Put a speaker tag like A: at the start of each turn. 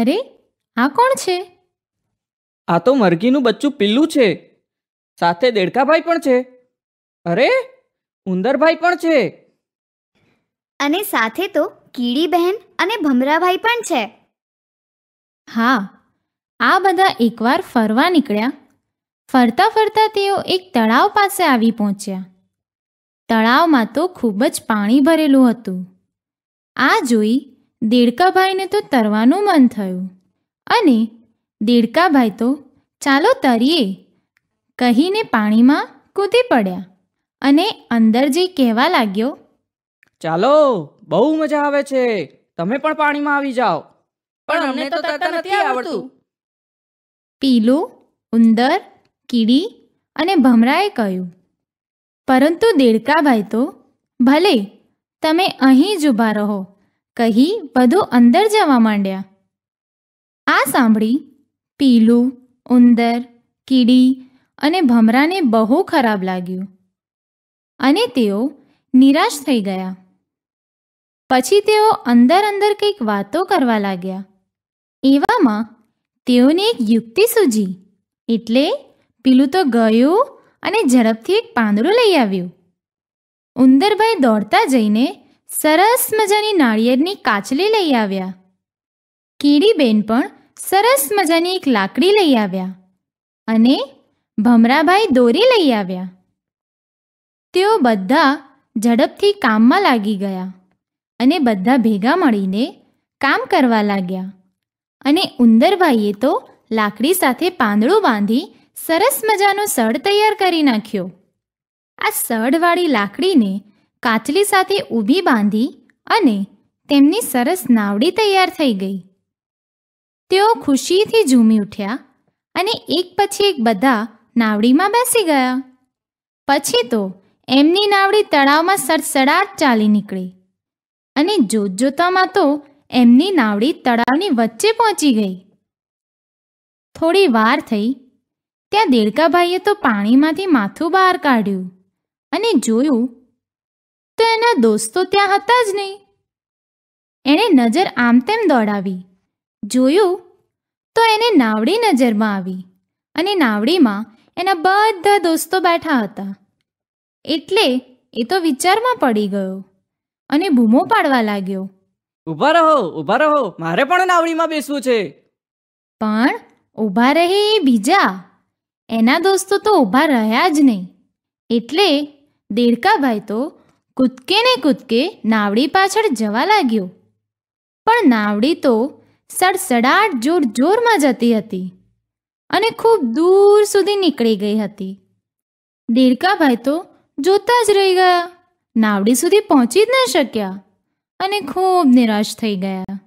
A: અરે આ કોણ છે આ તો મરઘીનું બચ્ચું પીલું છે સાથે દેડકાભાઈ પણ છે અરે ઉંદરભાઈ પણ છે અને સાથે તો કીડી બહેન અને ભમરાભાઈ પણ છે હા આ બધા એકવાર ફરવા નીકળ્યા ફરતા ફરતા તેઓ એક તળાવ પાસે આવી પહોંચ્યા તળાવમાં તો ખૂબ જ પાણી ભરેલું હતું આ જોઈ દેડકાભાઈને તો તરવાનું મન થયું અને દેડકાભાઈ તો ચાલો તરીએ કહીને પાણીમાં કૂદી પડ્યા અને અંદર અંદરજી કહેવા લાગ્યો ચાલો બહુ મજા આવે છે તમે પણ પાણીમાં આવી જાઓ પણ અમને તો તરતા નથી આવડતું પીલું ઉંદર કીડી અને ભમરાએ કહ્યું પરંતુ દેડકાભાઈ તો ભલે તમે અહીં જ ઊભા રહો કહી બધો અંદર જવા માંડ્યા આ સાંભળી પીલું ઉંદર કીડી અને ભમરાને બહુ ખરાબ લાગ્યું અને તેઓ નિરાશ થઈ ગયા પછી તેઓ અંદર અંદર કંઈક વાતો કરવા લાગ્યા એવામાં તેઓને એક યુક્તિ સૂજી એટલે પીલું તો ગયું અને ઝડપથી એક પાંદડું લઈ આવ્યું ઉંદરભાઈ દોડતા જઈને સરસ મજાની નાળિયેરની કાચલી લઈ આવ્યા કીડીબેન પણ સરસ મજાની એક લાકડી લઈ આવ્યા અને ભમરાભાઈ દોરી લઈ આવ્યા તેઓ બધા ઝડપથી કામમાં લાગી ગયા અને બધા ભેગા મળીને કામ કરવા લાગ્યા અને ઉંદરભાઈએ તો લાકડી સાથે પાંદડું બાંધી સરસ મજાનો સડ તૈયાર કરી નાખ્યો આ સડવાળી લાકડીને કાચલી સાથે ઊભી બાંધી અને તેમની સરસ નાવડી તૈયાર થઈ ગઈ તેઓ ખુશીથી ઝૂમી ઉઠ્યા અને એક પછી એક બધા નાવડીમાં બેસી ગયા પછી તો એમની નાવડી તળાવમાં સડસડાટ ચાલી નીકળી અને જોતજોતામાં તો એમની નાવડી તળાવની વચ્ચે પહોંચી ગઈ થોડી વાર થઈ ત્યાં દેડકાભાઈએ તો પાણીમાંથી માથું બહાર કાઢ્યું અને જોયું તો એના દોસ્તો ત્યાં હતા જ નહીં એણે નજર આમ તેમ દોડાવી જોયું તો એને નાવડી નજરમાં આવી અને નાવડીમાં એના બધા દોસ્તો બેઠા હતા એટલે એ તો વિચારમાં પડી ગયો અને બૂમો પાડવા લાગ્યો ઊભા રહો ઊભા રહો મારે પણ નાવડીમાં બેસવું છે પણ ઊભા રહે એ બીજા એના દોસ્તો તો ઊભા રહ્યા જ નહીં એટલે દેડકાભાઈ તો કૂદકે ને કૂદકે નાવડી પાછળ જવા લાગ્યો પણ નાવડી તો સડસડાટ જોર જોરમાં જતી હતી અને ખૂબ દૂર સુધી નીકળી ગઈ હતી દેડકાભાઈ તો જોતા જ રહી ગયા નાવડી સુધી પહોંચી જ ન શક્યા અને ખૂબ નિરાશ થઈ ગયા